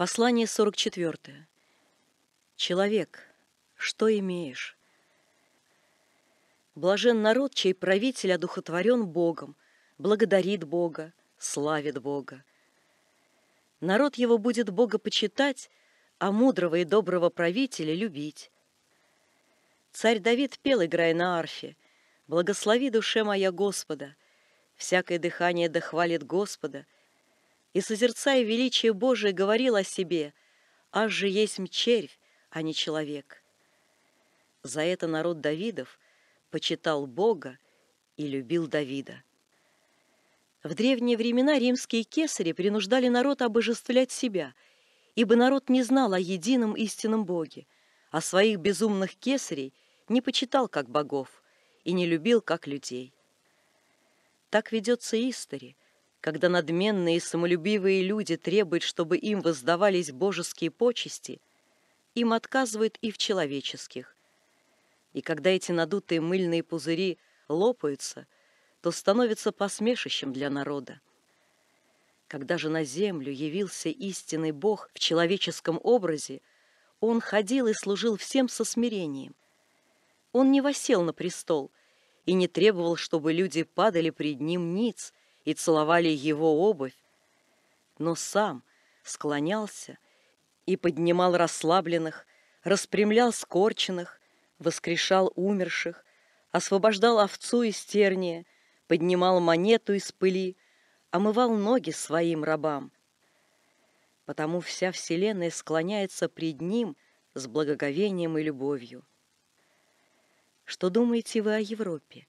Послание 44. Человек, что имеешь? Блажен народ, чей правитель одухотворен Богом, благодарит Бога, славит Бога. Народ его будет Бога почитать, а мудрого и доброго правителя любить. Царь Давид пел, играя на арфе, «Благослови душе моя Господа! Всякое дыхание дохвалит Господа — и, созерцая величие Божие, говорил о себе, «Аж же есть червь, а не человек». За это народ Давидов почитал Бога и любил Давида. В древние времена римские кесари принуждали народ обожествлять себя, ибо народ не знал о едином истинном Боге, а своих безумных кесарей не почитал как богов и не любил как людей. Так ведется история когда надменные и самолюбивые люди требуют, чтобы им воздавались божеские почести, им отказывают и в человеческих. И когда эти надутые мыльные пузыри лопаются, то становятся посмешищем для народа. Когда же на землю явился истинный Бог в человеческом образе, Он ходил и служил всем со смирением. Он не восел на престол и не требовал, чтобы люди падали пред Ним ниц – и целовали его обувь, но сам склонялся и поднимал расслабленных, распрямлял скорченных, воскрешал умерших, освобождал овцу из терния, поднимал монету из пыли, омывал ноги своим рабам. Потому вся вселенная склоняется пред ним с благоговением и любовью. Что думаете вы о Европе?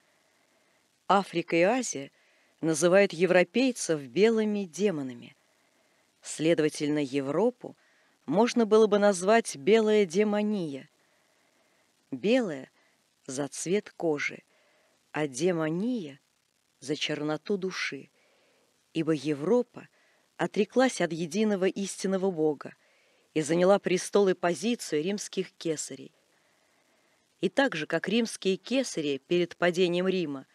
Африка и Азия — называют европейцев белыми демонами. Следовательно, Европу можно было бы назвать «белая демония». Белая — за цвет кожи, а демония — за черноту души, ибо Европа отреклась от единого истинного Бога и заняла престол и позицию римских кесарей. И так же, как римские кесари перед падением Рима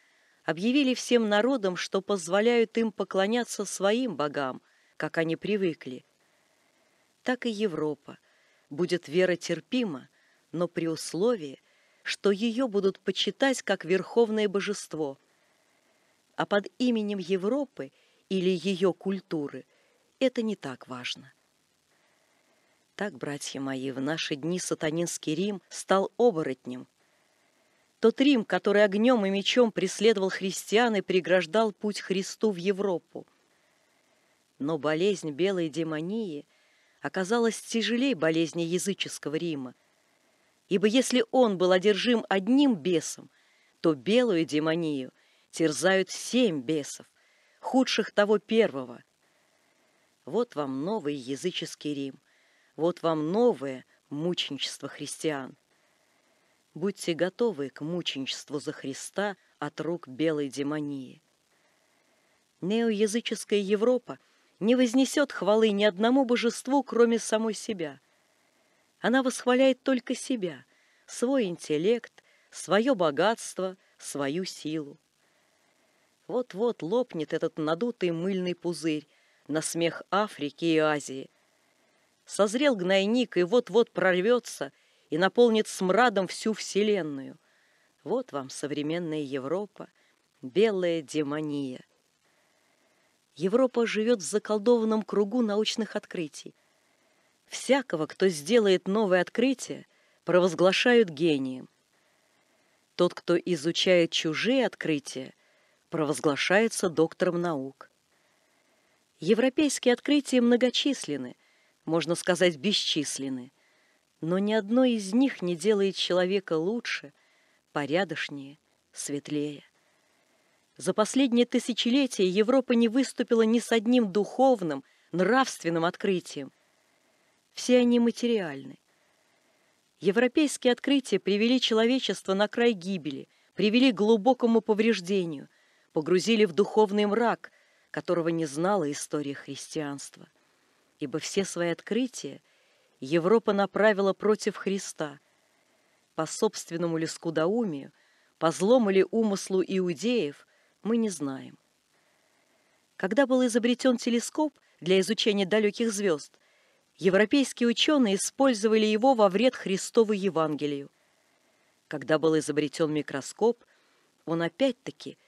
объявили всем народам, что позволяют им поклоняться своим богам, как они привыкли. Так и Европа. Будет вера но при условии, что ее будут почитать как верховное божество. А под именем Европы или ее культуры это не так важно. Так, братья мои, в наши дни сатанинский Рим стал оборотнем, тот Рим, который огнем и мечом преследовал христиан и преграждал путь Христу в Европу. Но болезнь белой демонии оказалась тяжелее болезни языческого Рима, ибо если он был одержим одним бесом, то белую демонию терзают семь бесов, худших того первого. Вот вам новый языческий Рим, вот вам новое мученичество христиан будьте готовы к мученичеству за Христа от рук белой демонии. Неоязыческая Европа не вознесет хвалы ни одному божеству, кроме самой себя. Она восхваляет только себя, свой интеллект, свое богатство, свою силу. Вот-вот лопнет этот надутый мыльный пузырь на смех Африки и Азии. Созрел гнойник и вот-вот прорвется — и наполнит смрадом всю вселенную. Вот вам современная Европа, белая демония. Европа живет в заколдованном кругу научных открытий. Всякого, кто сделает новое открытие, провозглашают гением. Тот, кто изучает чужие открытия, провозглашается доктором наук. Европейские открытия многочисленны, можно сказать, бесчисленны – но ни одно из них не делает человека лучше, порядочнее, светлее. За последние тысячелетия Европа не выступила ни с одним духовным, нравственным открытием. Все они материальны. Европейские открытия привели человечество на край гибели, привели к глубокому повреждению, погрузили в духовный мрак, которого не знала история христианства. Ибо все свои открытия Европа направила против Христа. По собственному ли скудоумию, по злому ли умыслу иудеев, мы не знаем. Когда был изобретен телескоп для изучения далеких звезд, европейские ученые использовали его во вред Христову Евангелию. Когда был изобретен микроскоп, он опять-таки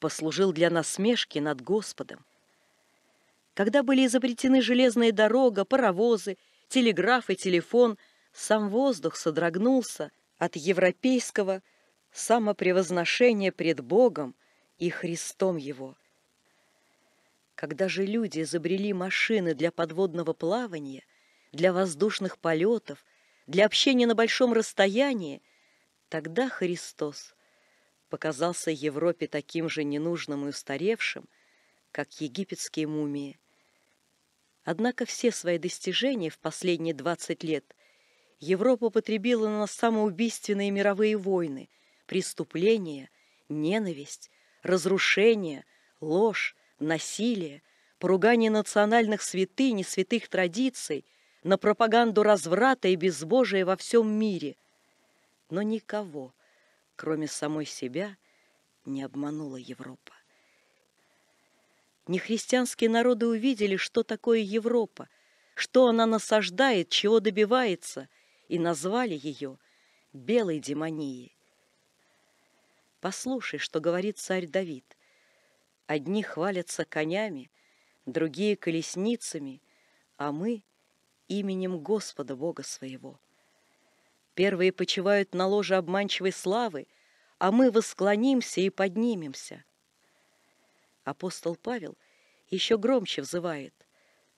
послужил для насмешки над Господом. Когда были изобретены железная дорога, паровозы – телеграф и телефон, сам воздух содрогнулся от европейского самопревозношения пред Богом и Христом Его. Когда же люди изобрели машины для подводного плавания, для воздушных полетов, для общения на большом расстоянии, тогда Христос показался Европе таким же ненужным и устаревшим, как египетские мумии – Однако все свои достижения в последние 20 лет Европа потребила на самоубийственные мировые войны, преступления, ненависть, разрушение, ложь, насилие, поругание национальных святынь и святых традиций, на пропаганду разврата и безбожия во всем мире. Но никого, кроме самой себя, не обманула Европа. Нехристианские народы увидели, что такое Европа, что она насаждает, чего добивается, и назвали ее белой демонией. Послушай, что говорит царь Давид. Одни хвалятся конями, другие — колесницами, а мы — именем Господа Бога своего. Первые почивают на ложе обманчивой славы, а мы восклонимся и поднимемся. Апостол Павел еще громче взывает.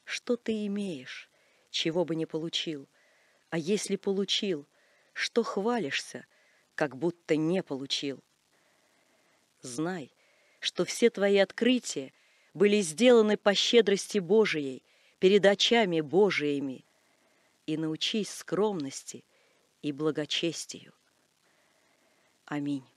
Что ты имеешь, чего бы не получил? А если получил, что хвалишься, как будто не получил? Знай, что все твои открытия были сделаны по щедрости Божией, перед очами Божиими, и научись скромности и благочестию. Аминь.